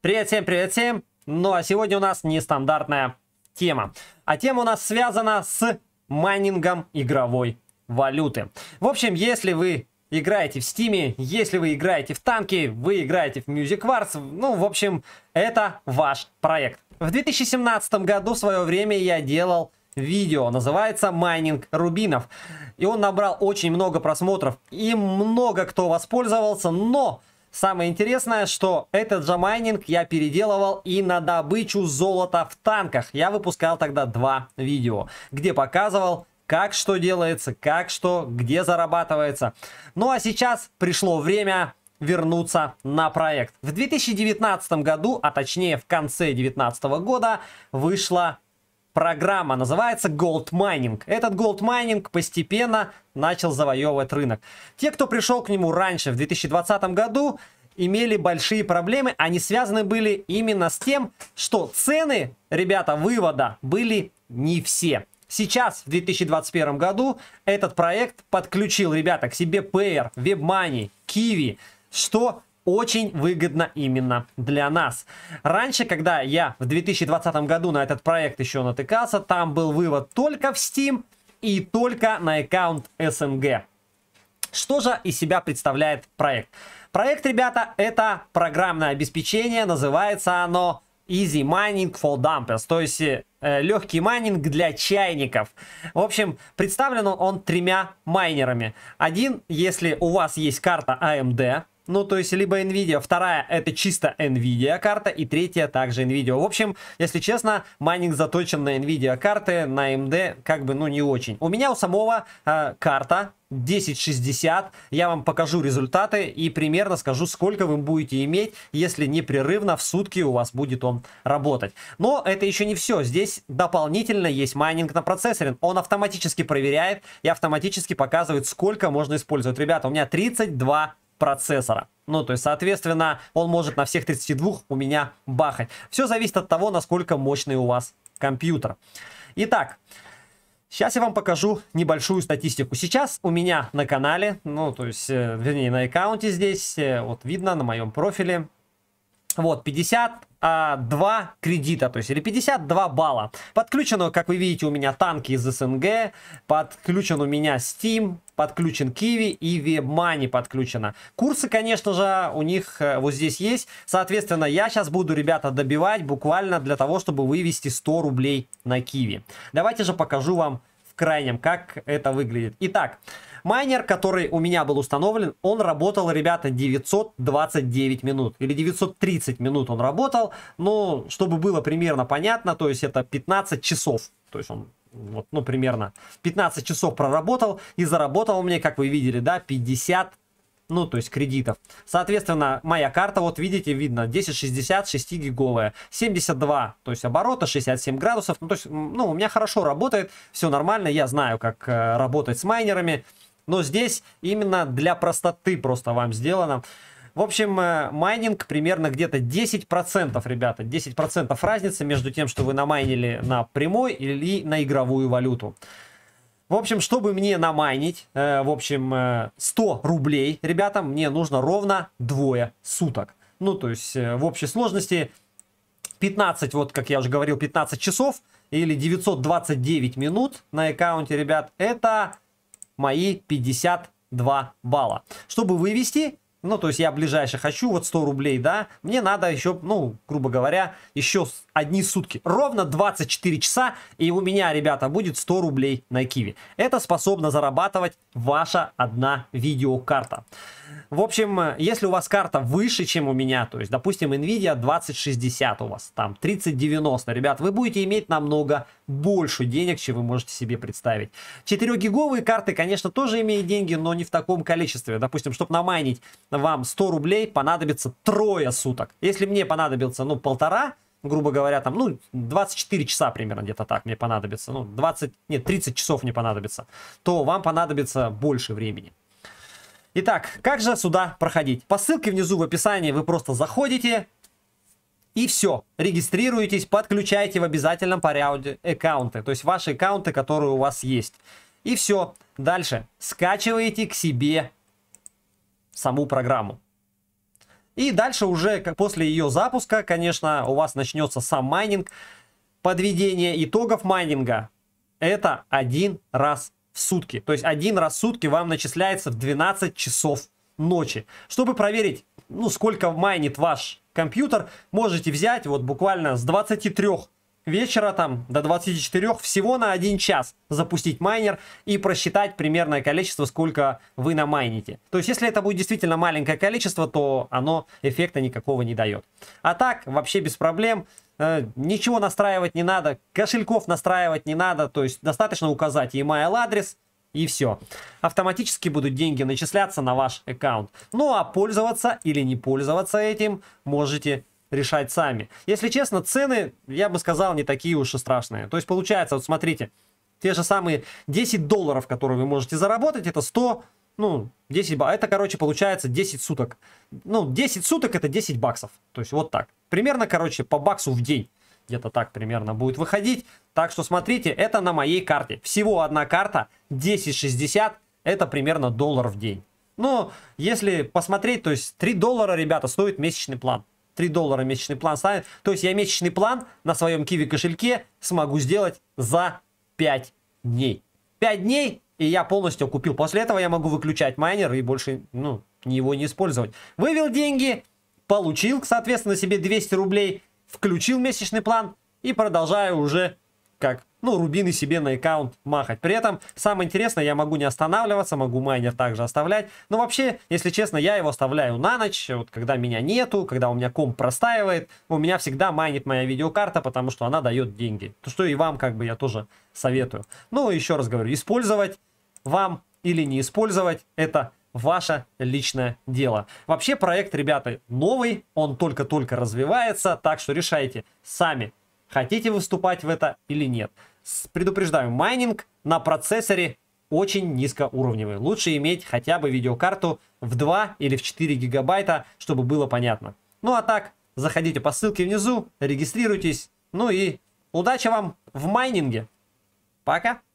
Привет всем, привет всем! Ну а сегодня у нас нестандартная тема. А тема у нас связана с майнингом игровой валюты. В общем, если вы играете в Стиме, если вы играете в танки, вы играете в Music Wars, ну, в общем, это ваш проект. В 2017 году в свое время я делал видео, называется «Майнинг рубинов». И он набрал очень много просмотров, и много кто воспользовался, но Самое интересное, что этот же майнинг я переделывал и на добычу золота в танках. Я выпускал тогда два видео, где показывал, как что делается, как что, где зарабатывается. Ну а сейчас пришло время вернуться на проект. В 2019 году, а точнее в конце 2019 года, вышла программа. Называется Gold Mining. Этот Gold Mining постепенно начал завоевывать рынок. Те, кто пришел к нему раньше, в 2020 году, имели большие проблемы. Они связаны были именно с тем, что цены, ребята, вывода были не все. Сейчас, в 2021 году, этот проект подключил, ребята, к себе Payer, WebMoney, Kiwi, что очень выгодно именно для нас. Раньше, когда я в 2020 году на этот проект еще натыкался, там был вывод только в Steam и только на аккаунт СНГ. Что же из себя представляет проект? Проект, ребята, это программное обеспечение, называется оно Easy Mining for Dumpers, то есть э, легкий майнинг для чайников. В общем, представлен он тремя майнерами. Один, если у вас есть карта AMD, ну, то есть, либо Nvidia. Вторая это чисто Nvidia карта. И третья также Nvidia. В общем, если честно, майнинг заточен на Nvidia карты, на AMD как бы, ну, не очень. У меня у самого э, карта 1060. Я вам покажу результаты и примерно скажу, сколько вы будете иметь, если непрерывно в сутки у вас будет он работать. Но это еще не все. Здесь дополнительно есть майнинг на процессоре. Он автоматически проверяет и автоматически показывает, сколько можно использовать. Ребята, у меня 32 процессора. Ну, то есть, соответственно, он может на всех 32 у меня бахать. Все зависит от того, насколько мощный у вас компьютер. Итак, Сейчас я вам покажу небольшую статистику. Сейчас у меня на канале, ну, то есть, э, вернее, на аккаунте здесь, э, вот видно на моем профиле, вот, 52 кредита, то есть, или 52 балла. Подключено, как вы видите, у меня танки из СНГ, подключен у меня Steam, подключен Kiwi и WebMoney подключено. Курсы, конечно же, у них э, вот здесь есть. Соответственно, я сейчас буду, ребята, добивать буквально для того, чтобы вывести 100 рублей на Kiwi. Давайте же покажу вам в крайнем, как это выглядит. Итак, Майнер, который у меня был установлен, он работал, ребята, 929 минут. Или 930 минут он работал. Но, чтобы было примерно понятно, то есть это 15 часов. То есть он вот, ну, примерно 15 часов проработал и заработал мне, как вы видели, да, 50 ну, то есть кредитов. Соответственно, моя карта, вот видите, видно, 1060, 6 гиговая, 72, то есть оборота, 67 градусов, ну, то есть, ну, у меня хорошо работает, все нормально, я знаю, как э, работать с майнерами, но здесь именно для простоты просто вам сделано. В общем, э, майнинг примерно где-то 10%, ребята. 10% разницы между тем, что вы намайнили на прямой или на игровую валюту. В общем, чтобы мне намайнить, э, в общем, 100 э, рублей, ребята, мне нужно ровно двое суток. Ну, то есть, э, в общей сложности 15, вот как я уже говорил, 15 часов или 929 минут на аккаунте, ребят, это мои 52 балла. Чтобы вывести, ну, то есть я ближайшее хочу, вот 100 рублей, да, мне надо еще, ну, грубо говоря, еще одни сутки. Ровно 24 часа, и у меня, ребята, будет 100 рублей на Киви. Это способно зарабатывать ваша одна видеокарта. В общем, э, если у вас карта выше, чем у меня, то есть, допустим, Nvidia 2060 у вас, там 3090, ребят, вы будете иметь намного больше денег, чем вы можете себе представить. 4-гиговые карты, конечно, тоже имеют деньги, но не в таком количестве. Допустим, чтобы намайнить вам 100 рублей, понадобится трое суток. Если мне понадобится, ну, полтора, грубо говоря, там, ну, 24 часа примерно где-то так мне понадобится, ну, 20, нет, 30 часов мне понадобится, то вам понадобится больше времени. Итак, как же сюда проходить? По ссылке внизу в описании вы просто заходите, и все. Регистрируйтесь, подключайте в обязательном порядке аккаунты. То есть ваши аккаунты, которые у вас есть. И все. Дальше. Скачиваете к себе саму программу. И дальше уже после ее запуска, конечно, у вас начнется сам майнинг. Подведение итогов майнинга. Это один раз сутки. То есть один раз в сутки вам начисляется в 12 часов ночи. Чтобы проверить, ну, сколько майнит ваш компьютер, можете взять вот буквально с 23 вечера там до 24 всего на 1 час запустить майнер и просчитать примерное количество, сколько вы намайните. То есть, если это будет действительно маленькое количество, то оно эффекта никакого не дает. А так, вообще без проблем. Э, ничего настраивать не надо, кошельков настраивать не надо, то есть достаточно указать email адрес и все. Автоматически будут деньги начисляться на ваш аккаунт. Ну а пользоваться или не пользоваться этим можете решать сами. Если честно, цены, я бы сказал, не такие уж и страшные. То есть получается, вот смотрите, те же самые 10 долларов, которые вы можете заработать, это 100 ну, 10 баксов. Это, короче, получается 10 суток. Ну, 10 суток это 10 баксов. То есть вот так. Примерно, короче, по баксу в день. Где-то так примерно будет выходить. Так что смотрите, это на моей карте. Всего одна карта, 10.60, это примерно доллар в день. Но если посмотреть, то есть 3 доллара, ребята, стоит месячный план. 3 доллара месячный план ставит. То есть я месячный план на своем киви кошельке смогу сделать за 5 дней. 5 дней и я полностью купил. После этого я могу выключать майнер и больше ну, его не использовать. Вывел деньги, получил, соответственно, себе 200 рублей, включил месячный план и продолжаю уже как, ну, рубины себе на аккаунт махать. При этом, самое интересное, я могу не останавливаться, могу майнер также оставлять. Но вообще, если честно, я его оставляю на ночь, вот когда меня нету, когда у меня комп простаивает, у меня всегда майнит моя видеокарта, потому что она дает деньги. То, что и вам, как бы, я тоже советую. Ну, еще раз говорю, использовать вам или не использовать, это ваше личное дело. Вообще проект, ребята, новый, он только-только развивается, так что решайте сами, хотите выступать в это или нет. Предупреждаю, майнинг на процессоре очень низкоуровневый. Лучше иметь хотя бы видеокарту в 2 или в 4 гигабайта, чтобы было понятно. Ну а так, заходите по ссылке внизу, регистрируйтесь. Ну и удачи вам в майнинге. Пока.